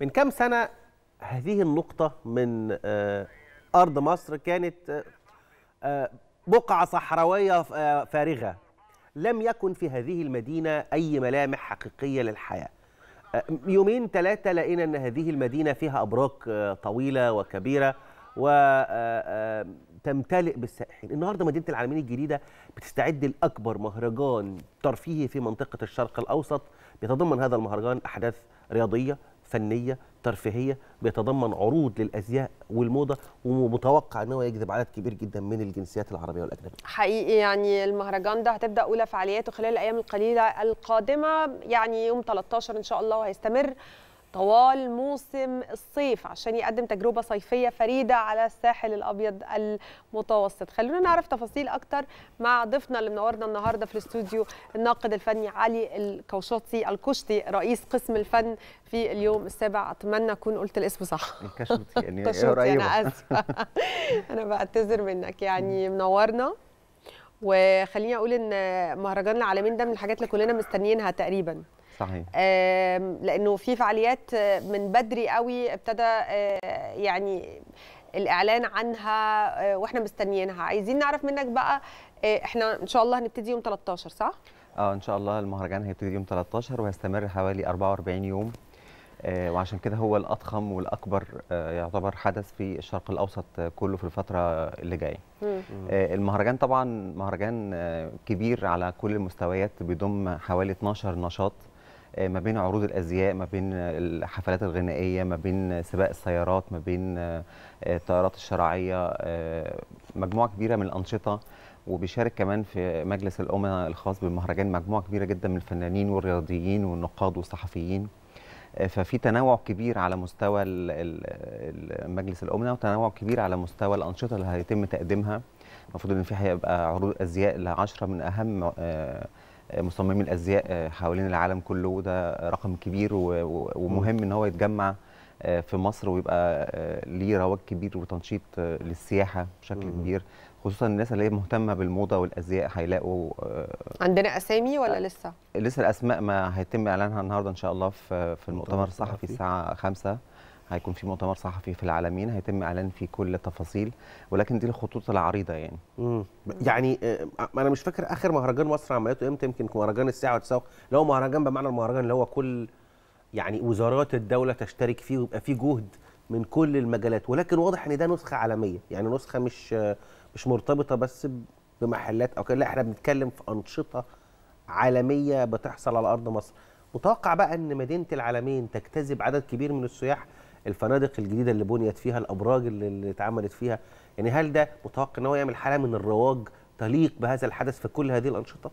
من كام سنة هذه النقطة من آه، أرض مصر كانت آه، آه، بقعة صحراوية فارغة لم يكن في هذه المدينة أي ملامح حقيقية للحياة يومين ثلاثة لقينا أن هذه المدينة فيها أبراج طويلة وكبيرة وتمتلئ بالسائحين النهاردة مدينة العالمين الجديدة بتستعد لأكبر مهرجان ترفيهي في منطقة الشرق الأوسط بيتضمن هذا المهرجان أحداث رياضية فنيه ترفيهيه بيتضمن عروض للازياء والموضه ومتوقع ان هو يجذب عدد كبير جدا من الجنسيات العربيه والاجنبيه. حقيقي يعني المهرجان ده هتبدا اولى فعالياته خلال الايام القليله القادمه يعني يوم 13 ان شاء الله وهيستمر طوال موسم الصيف عشان يقدم تجربة صيفية فريدة على الساحل الأبيض المتوسط خلونا نعرف تفاصيل أكتر مع ضيفنا اللي منورنا النهاردة في الاستوديو الناقد الفني علي الكوشطي الكشتي رئيس قسم الفن في اليوم السابع أتمنى أكون قلت الاسم صح الكشطي يعني أنا أسفة أنا بعتذر منك يعني منورنا وخليني أقول إن مهرجان العالمين ده من الحاجات اللي كلنا مستنيينها تقريباً صحيح لانه في فعاليات آه، من بدري قوي ابتدى آه، يعني الاعلان عنها آه، واحنا مستنيينها عايزين نعرف منك بقى احنا ان شاء الله هنبتدي يوم 13 صح اه ان شاء الله المهرجان هيبتدي يوم 13 وهيستمر حوالي 44 يوم وعشان كده هو الاضخم والاكبر يعتبر حدث في الشرق الاوسط كله في الفتره اللي جايه المهرجان طبعا مهرجان كبير على كل المستويات بيضم حوالي 12 نشاط آه، ما بين عروض الازياء ما بين الحفلات الغنائيه ما بين سباق السيارات ما بين آه، الطيارات الشرعيه آه، مجموعه كبيره من الانشطه وبيشارك كمان في مجلس الامه الخاص بالمهرجان مجموعه كبيره جدا من الفنانين والرياضيين والنقاد والصحفيين ففي تنوع كبير على مستوى مجلس الامه وتنوع كبير على مستوى الانشطه اللي هيتم تقديمها المفروض ان في هيبقى عروض ازياء لعشرة من اهم مصممي الازياء آه، حوالين العالم كله وده رقم كبير ومهم ان هو يتجمع آه، في مصر ويبقى آه، ليه رواج كبير وتنشيط للسياحه بشكل كبير خصوصا الناس اللي هي مهتمه بالموضه والازياء هيلاقوا عندنا اسامي ولا لسه؟ لسه الاسماء ما هيتم اعلانها النهارده ان شاء الله في المؤتمر الصحفي الساعه 5 هيكون في مؤتمر صحفي في العالمين هيتم اعلان فيه كل التفاصيل ولكن دي الخطوط العريضه يعني مم. يعني آه، انا مش فاكر اخر مهرجان مصر عملته امتى يمكن مهرجان الساعه والتسوق لو مهرجان بمعنى المهرجان اللي هو كل يعني وزارات الدوله تشترك فيه ويبقى فيه جهد من كل المجالات ولكن واضح ان ده نسخه عالميه يعني نسخه مش آه، مش مرتبطه بس بمحلات او كده لا احنا بنتكلم في انشطه عالميه بتحصل على ارض مصر متوقع بقى ان مدينه العالمين تجتذب عدد كبير من السياح الفنادق الجديده اللي بنيت فيها الابراج اللي اتعملت فيها يعني هل ده متوقع ان هو يعمل حاله من الرواج تليق بهذا الحدث في كل هذه الانشطه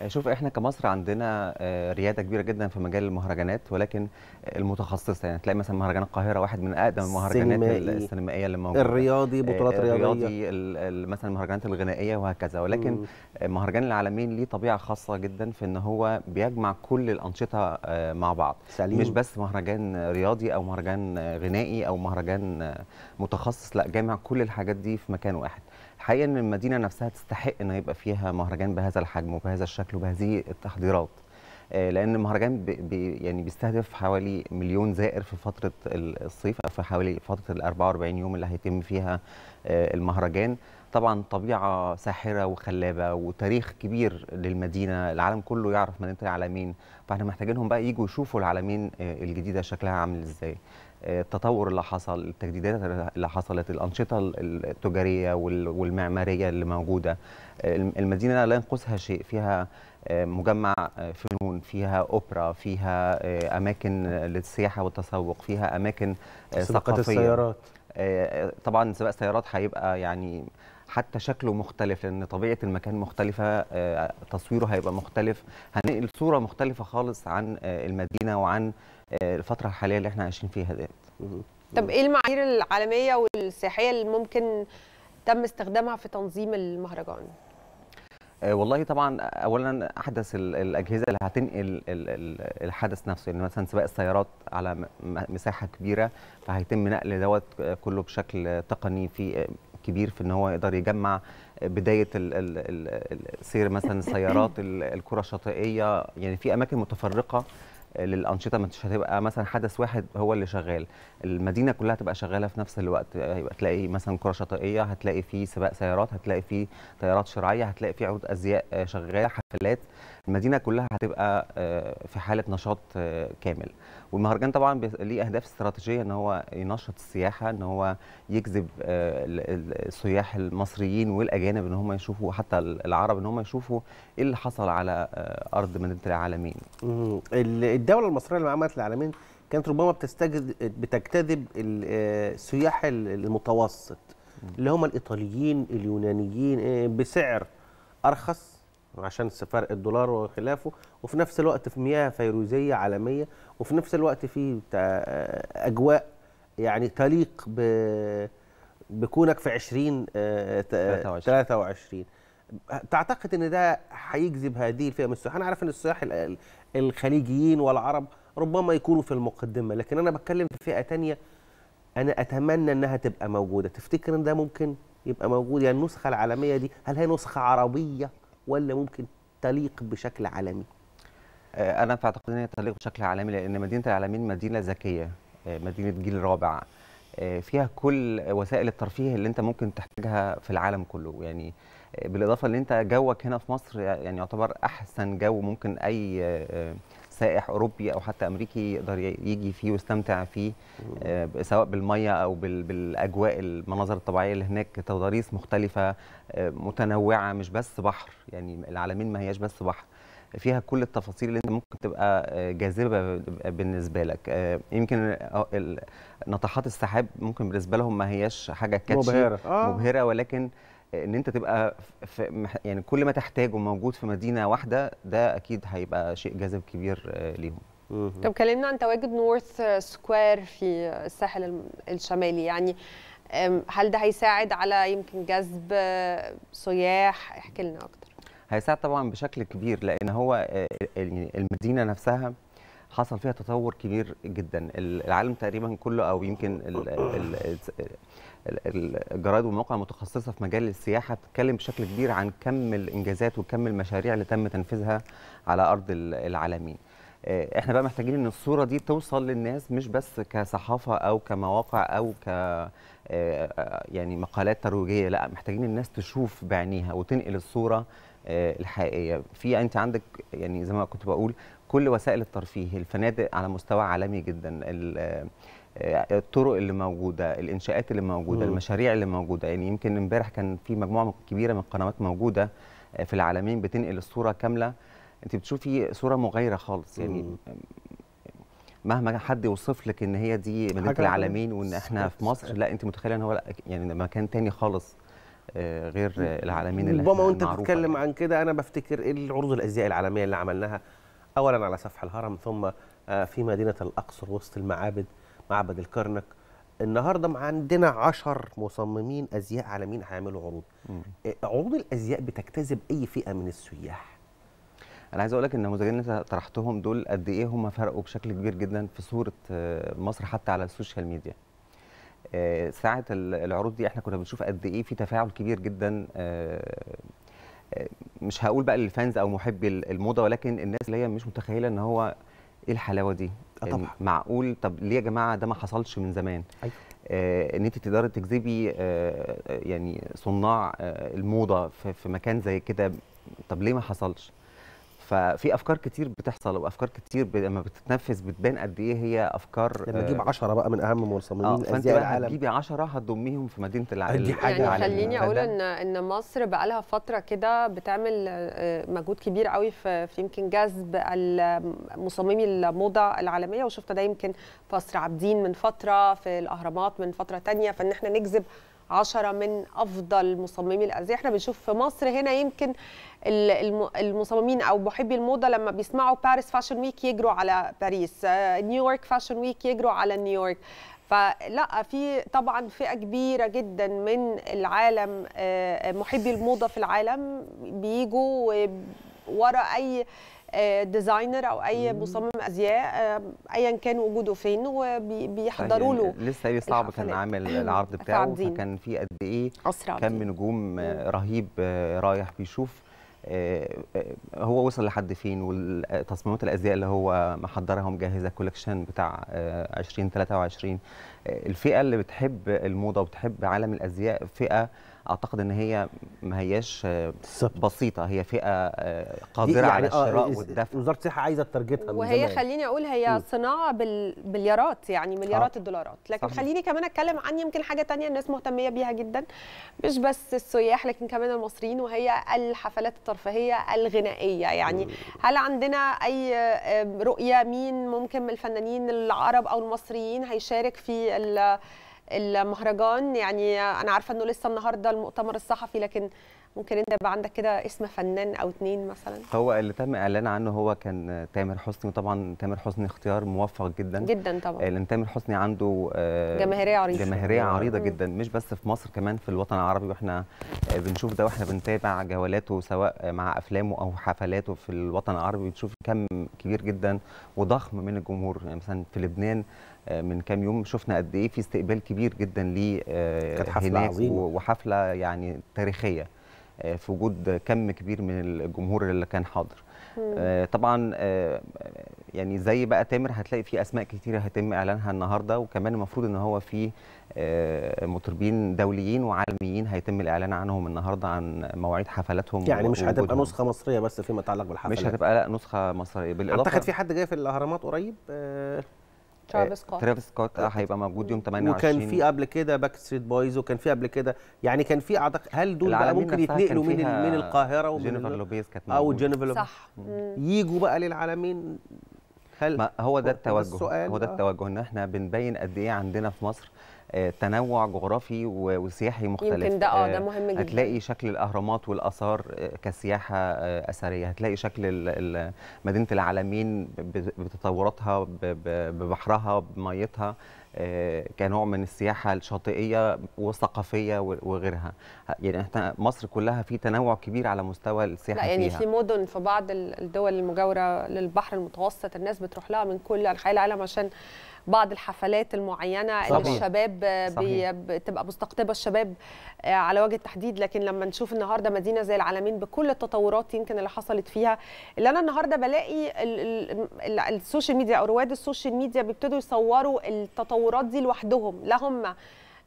آه، شوف احنا كمصر عندنا آه، رياده كبيره جدا في مجال المهرجانات ولكن المتخصصه يعني تلاقي مثلا مهرجان القاهره واحد من اقدم المهرجانات السينمائيه اللي موجوده الرياضي آه، بطولات رياضيه الرياضي مثلا المهرجانات الغنائيه وهكذا ولكن م. مهرجان العالمين ليه طبيعه خاصه جدا في ان هو بيجمع كل الانشطه مع بعض سليم. مش بس مهرجان رياضي او مهرجان غنائي او مهرجان متخصص لا جامع كل الحاجات دي في مكان واحد الحقيقه ان المدينه نفسها تستحق ان يبقى فيها مهرجان بهذا الحجم وبهذا الشكل وبهذه التحضيرات آه، لان المهرجان بي, بي يعني بيستهدف حوالي مليون زائر في فتره الصيف في حوالي فتره ال 44 يوم اللي هيتم فيها آه، المهرجان طبعا طبيعه ساحره وخلابه وتاريخ كبير للمدينه العالم كله يعرف مدينه العالمين فاحنا محتاجينهم بقى يجوا يشوفوا العالمين آه، الجديده شكلها عامل ازاي التطور اللي حصل التجديدات اللي حصلت الانشطه التجاريه والمعماريه اللي موجوده المدينه لا ينقصها شيء فيها آه، مجمع آه، فنون فيها اوبرا فيها آه، اماكن للسياحه والتسوق فيها اماكن ثقافيه السيارات طبعا سباق السيارات هيبقى يعني حتى شكله مختلف لان طبيعه المكان مختلفه تصويره هيبقى مختلف هنقل صوره مختلفه خالص عن المدينه وعن الفتره الحاليه اللي احنا عايشين فيها ديت طب ايه المعايير العالميه والسياحيه اللي ممكن تم استخدامها في تنظيم المهرجان آه، والله طبعا اولا احدث الاجهزه اللي هتنقل الحدث نفسه يعني مثلا سباق السيارات على مساحه كبيره فهيتم نقل دوت آه، كله بشكل تقني في آه، كبير في ان هو يقدر يجمع بدايه سير مثلا السيارات الكره الشاطئيه يعني في اماكن متفرقه للانشطه ما مش هتبقى مثلا حدث واحد هو اللي شغال المدينه كلها هتبقى شغاله في نفس الوقت هيبقى تلاقي مثلا كره شاطئيه هتلاقي في سباق سيارات هتلاقي في طيارات شراعيه هتلاقي في عروض ازياء آه، شغاله حفلات المدينه كلها هتبقى آه، في حاله نشاط آه، كامل والمهرجان طبعا ليه اهداف استراتيجيه ان هو ينشط السياحه ان هو يجذب آه، السياح المصريين والاجانب ان هم يشوفوا حتى العرب ان هم يشوفوا ايه اللي حصل على آه، ارض مدينه العالمين الدوله المصريه لما عملت العالمين كانت ربما بتستجد بتجتذب السياح آه، المتوسط اللي هم الايطاليين اليونانيين بسعر ارخص عشان فرق الدولار وخلافه وفي نفس الوقت في مياه فيروزيه عالميه وفي نفس الوقت في آه، اجواء يعني تليق ب بكونك في 20 23. 23 تعتقد ان ده هيجذب هذه الفئه من السياح انا عارف ان السياح الخليجيين والعرب ربما يكونوا في المقدمه لكن انا بتكلم في فئه ثانيه انا اتمنى انها تبقى موجوده تفتكر ان ده ممكن يبقى موجود يعني النسخه العالميه دي هل هي نسخه عربيه ولا ممكن تليق بشكل عالمي؟ آه، انا في اعتقادي ان هي تليق بشكل عالمي لان مدينه العالمين مدينه ذكيه آه، مدينه جيل رابع آه، فيها كل وسائل الترفيه اللي انت ممكن تحتاجها في العالم كله يعني بالاضافه ان انت جوك هنا في مصر يعني يعتبر احسن جو ممكن اي سائح اوروبي او حتى امريكي يقدر يجي فيه ويستمتع فيه آه، سواء بالميه او بالاجواء المناظر الطبيعيه اللي هناك تضاريس مختلفه آه، متنوعه مش بس بحر يعني العالمين ما هياش بس بحر فيها كل التفاصيل اللي انت ممكن تبقى آه، جاذبه بالنسبه لك يمكن ناطحات السحاب ممكن بالنسبه لهم ما هياش حاجه كاتشي مبهره, آه. مبهرة ولكن ان انت تبقى في يعني كل ما تحتاجه موجود في مدينه واحده ده اكيد هيبقى شيء جاذب كبير آه، ليهم طب كلمنا عن تواجد نورث سكوير في الساحل الشمالي يعني هل ده هيساعد على يمكن جذب آه، سياح احكي لنا اكتر هيساعد طبعا بشكل كبير لان هو آه، المدينه نفسها حصل فيها تطور كبير جدا العالم تقريبا كله او يمكن الجرايد والمواقع المتخصصه في مجال السياحه بتتكلم بشكل كبير عن كم الانجازات وكم المشاريع اللي تم تنفيذها على ارض العالمين آه، احنا بقى محتاجين ان الصوره دي توصل للناس مش بس كصحافه او كمواقع او ك آه، يعني مقالات ترويجيه لا محتاجين الناس تشوف بعينيها وتنقل الصوره آه، الحقيقيه في انت عندك يعني زي ما كنت بقول كل وسائل الترفيه الفنادق على مستوى عالمي جدا آه، الطرق اللي موجوده الانشاءات اللي موجوده مم. المشاريع اللي موجوده يعني يمكن امبارح كان في مجموعه كبيره من القنوات موجوده آه، في العالمين بتنقل الصوره كامله انت بتشوفي صوره مغايره خالص يعني مم. آه، مهما حد يوصف لك ان هي دي مدينه العالمين وان احنا في مصر لا انت متخيله ان هو يعني مكان تاني خالص غير العالمين اللي ربما وانت بتتكلم عن كده انا بفتكر ايه العروض الازياء العالميه اللي عملناها أولا على سفح الهرم ثم آه، في مدينة الأقصر وسط المعابد معبد الكرنك النهارده عندنا 10 مصممين ازياء عالميين هيعملوا عروض آه، عروض الازياء بتجتذب اي فئه من السياح انا عايز اقول لك ان النموذجين اللي انت طرحتهم دول قد ايه هم فرقوا بشكل كبير جدا في صوره آه، مصر حتى على السوشيال ميديا ساعه العروض دي احنا كنا بنشوف قد ايه في تفاعل كبير جدا مش هقول بقى للفانز او محبي الموضه ولكن الناس اللي هي مش متخيله ان هو ايه الحلاوه دي آه، طبعا. معقول طب ليه يا جماعه ده ما حصلش من زمان أيوة. آه، ان انت تقدري تجذبي آه، يعني صناع الموضه في, في مكان زي كده طب ليه ما حصلش ففي افكار كتير بتحصل وافكار كتير لما بتتنفذ بتبان قد ايه هي افكار لما تجيب 10 آه، بقى من اهم مصممين آه، فانت بقى تجيبي 10 هتضميهم في مدينه العالم دي حاجه يعني خليني اقول ان ان مصر بقى لها فتره كده بتعمل آه، مجهود كبير قوي في, في يمكن جذب مصممي الموضه العالميه وشفت ده يمكن في قصر عابدين من فتره في الاهرامات من فتره ثانيه فان احنا نجذب عشرة من افضل مصممي الازياء احنا بنشوف في مصر هنا يمكن المصممين او محبي الموضه لما بيسمعوا باريس فاشن ويك يجروا على باريس نيويورك فاشن ويك يجروا على نيويورك فلا في طبعا فئه كبيره جدا من العالم آه، محبي الموضه في العالم بيجوا ورا اي ديزاينر آه، او اي مصمم ازياء آه، ايا كان وجوده فين وبيحضروا طيب، له يعني لسه لي صعب كان عامل العرض بتاعه فعبدين. فكان في قد ايه كم من نجوم آه، رهيب رايح بيشوف هو وصل لحد فين والتصميمات الازياء اللي هو محضرها ومجهزه كولكشن بتاع 2023 الفئه اللي بتحب الموضه وبتحب عالم الازياء فئه اعتقد ان هي ما هياش بسيطه هي فئه آه، قادره يعني على آه، الشراء آه والدفع وزاره الصحه عايزه تارجتها وهي خليني اقول هي صناعه بالمليارات يعني مليارات آه. الدولارات لكن صحيح. خليني كمان اتكلم عن يمكن حاجه ثانيه الناس مهتميه بيها جدا مش بس السياح لكن كمان المصريين وهي الحفلات الترفيهيه الغنائيه يعني هل عندنا اي آه، رؤيه مين ممكن من الفنانين العرب او المصريين هيشارك في المهرجان يعني انا عارفه انه لسه النهارده المؤتمر الصحفي لكن ممكن انت يبقى عندك كده اسم فنان او اتنين مثلا هو اللي تم اعلان عنه هو كان تامر حسني طبعا تامر حسني اختيار موفق جدا جدا طبعا آه، لان تامر حسني عنده آه، جماهيريه عريضه جماهيريه أيوة. عريضه جدا مش بس في مصر كمان في الوطن العربي واحنا آه، بنشوف ده واحنا بنتابع جولاته سواء مع افلامه او حفلاته في الوطن العربي بتشوف كم كبير جدا وضخم من الجمهور يعني مثلا في لبنان من كام يوم شفنا قد ايه في استقبال كبير جدا ليه كانت حفله عظيمه وحفله يعني تاريخيه آه، في وجود كم كبير من الجمهور اللي كان حاضر آه، طبعا آه، يعني زي بقى تامر هتلاقي في اسماء كتيره هيتم اعلانها النهارده وكمان المفروض ان هو في مطربين دوليين وعالميين هيتم الاعلان عنهم النهارده عن مواعيد حفلاتهم يعني مش هتبقى نسخه مصريه بس فيما يتعلق بالحفلات مش هتبقى لا نسخه مصريه بالاضافه اعتقد في حد جاي في الاهرامات قريب آه، ترافيس سكوت ترافيس آه، سكوت هيبقى موجود يوم 28 وكان في قبل كده باك ستريت بويز وكان في قبل كده يعني كان في اعتقد هل دول بقى ممكن يتنقلوا من من القاهره ومن جينيفر لوبيز كانت او جينيفر صح يجوا بقى للعالمين هل ما هو ده التوجه هو ده آه. التوجه ان احنا بنبين قد ايه عندنا في مصر آه، تنوع جغرافي وسياحي مختلف يمكن ده اه ده آه، مهم جدا هتلاقي شكل الاهرامات والاثار آه، كسياحه اثريه هتلاقي شكل مدينه العالمين بتطوراتها ببحرها بميتها كنوع من السياحه الشاطئيه والثقافيه وغيرها يعني احنا مصر كلها في تنوع كبير على مستوى السياحه لا يعني فيها. في مدن في بعض الدول المجاوره للبحر المتوسط الناس بتروح لها من كل انحاء العالم عشان بعض الحفلات المعينه صحيح. اللي الشباب صحيح. بتبقى مستقطبه الشباب آه، على وجه التحديد لكن لما نشوف النهارده مدينه زي العالمين بكل التطورات يمكن اللي حصلت فيها اللي انا النهارده بلاقي السوشيال ميديا او رواد السوشيال ميديا بيبتدوا يصوروا التطورات دي لوحدهم لا هم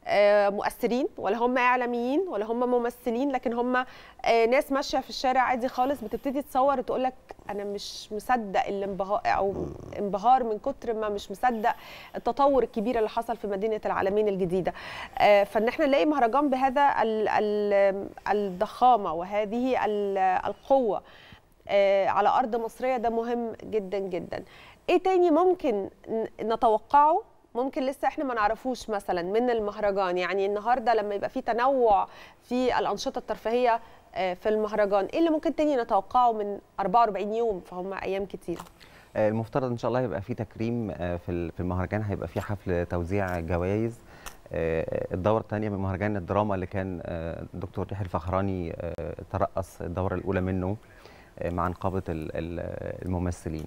آه، مؤثرين ولا هم اعلاميين ولا هم ممثلين لكن هم آه، ناس ماشيه في الشارع عادي خالص بتبتدي تصور وتقول لك انا مش مصدق الانبهار او انبهار من كتر ما مش مصدق التطور الكبير اللي حصل في مدينه العالمين الجديده آه، فان احنا نلاقي مهرجان بهذا الضخامه وهذه القوه على ارض مصريه ده مهم جدا جدا ايه تاني ممكن نتوقعه ممكن لسه احنا ما نعرفوش مثلا من المهرجان يعني النهارده لما يبقى في تنوع في الانشطه الترفيهيه آه، في المهرجان ايه اللي ممكن تاني نتوقعه من 44 يوم فهم ايام كتير آه، المفترض ان شاء الله هيبقى في تكريم آه، في المهرجان هيبقى في حفل توزيع جوائز الدورة الثانية من مهرجان الدراما اللي كان الدكتور يحيى الفخراني ترأس الدورة الأولى منه مع نقابه الممثلين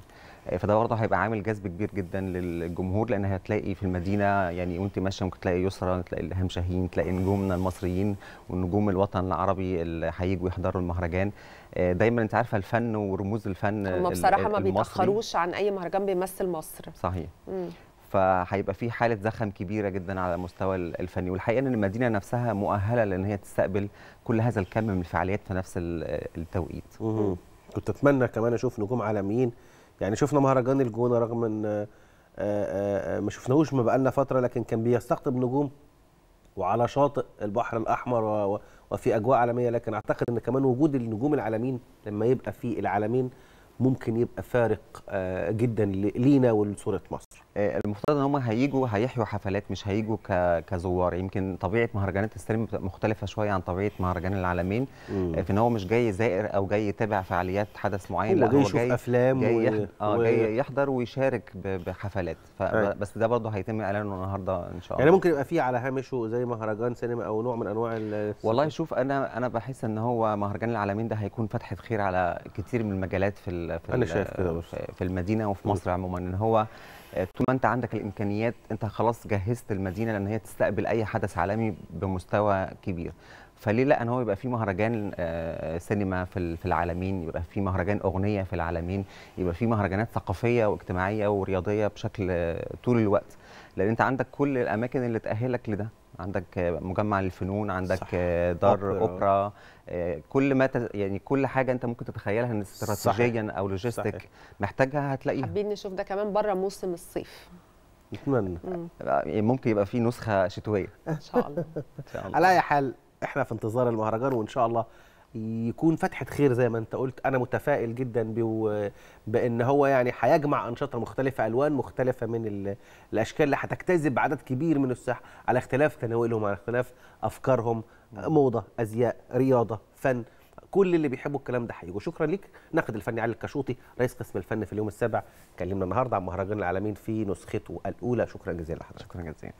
آه، فده برضه هيبقى عامل جذب كبير جدا للجمهور لان هتلاقي في المدينه يعني وانت ماشيه ممكن تلاقي يسرى تلاقي الهام شاهين تلاقي نجومنا المصريين ونجوم الوطن العربي اللي هيجوا يحضروا المهرجان آه، دايما انت عارفه الفن ورموز الفن هم بصراحه ما بيتاخروش عن اي مهرجان بيمثل مصر صحيح مم. فهيبقى في حاله زخم كبيره جدا على المستوى الفني والحقيقه ان المدينه نفسها مؤهله لان هي تستقبل كل هذا الكم من الفعاليات في نفس التوقيت مم. كنت اتمنى كمان اشوف نجوم عالميين يعني شفنا مهرجان الجونه رغم ان آه، آه، آه، ما شفناهوش ما بقالنا فتره لكن كان بيستقطب نجوم وعلى شاطئ البحر الاحمر وفي اجواء عالميه لكن اعتقد ان كمان وجود النجوم العالمين لما يبقى في العالمين ممكن يبقى فارق آه، جدا لينا ولصوره مصر آه، المفترض ان هم هيجوا هيحيوا حفلات مش هيجوا كزوار يمكن طبيعه مهرجانات السينما مختلفه شويه عن طبيعه مهرجان العالمين آه، في ان هو مش جاي زائر او جاي يتابع فعاليات حدث معين لا هو جاي يشوف افلام جاي, يح... آه و... جاي يحضر ويشارك بحفلات ف... بس ده برضه هيتم اعلانه النهارده ان شاء يعني الله يعني ممكن يبقى فيه على هامشه زي مهرجان سينما او نوع من انواع ال... والله شوف انا انا بحس ان هو مهرجان العالمين ده هيكون فتحه خير على كتير من المجالات في في انا شايف كده في المدينه وفي مصر عموما ان هو آه، طول ما انت عندك الامكانيات انت خلاص جهزت المدينه لان هي تستقبل اي حدث عالمي بمستوى كبير فليه لا ان هو يبقى في مهرجان آه، سينما في في العالمين يبقى في مهرجان اغنيه في العالمين يبقى في مهرجانات ثقافيه واجتماعيه ورياضيه بشكل آه، طول الوقت لان انت عندك كل الاماكن اللي تاهلك لده عندك مجمع للفنون عندك صح. دار اوبرا آه، كل ما تز... يعني كل حاجه انت ممكن تتخيلها استراتيجيا او لوجيستيك محتاجها هتلاقيها حابين نشوف ده كمان بره موسم الصيف نتمنى آه، ممكن يبقى في نسخه شتويه ان شاء الله على اي حال احنا في انتظار المهرجان وان شاء الله يكون فتحه خير زي ما انت قلت انا متفائل جدا بان هو يعني هيجمع انشطه مختلفه الوان مختلفه من الاشكال اللي هتجتذب عدد كبير من الساحه على اختلاف تناولهم على اختلاف افكارهم نعم. موضه ازياء رياضه فن كل اللي بيحبوا الكلام ده هيجوا شكرا ليك ناقد الفني علي الكشوطي رئيس قسم الفن في اليوم السابع كلمنا النهارده عن مهرجان العالمين في نسخته الاولى شكرا جزيلا لحضرتك شكرا جزيلا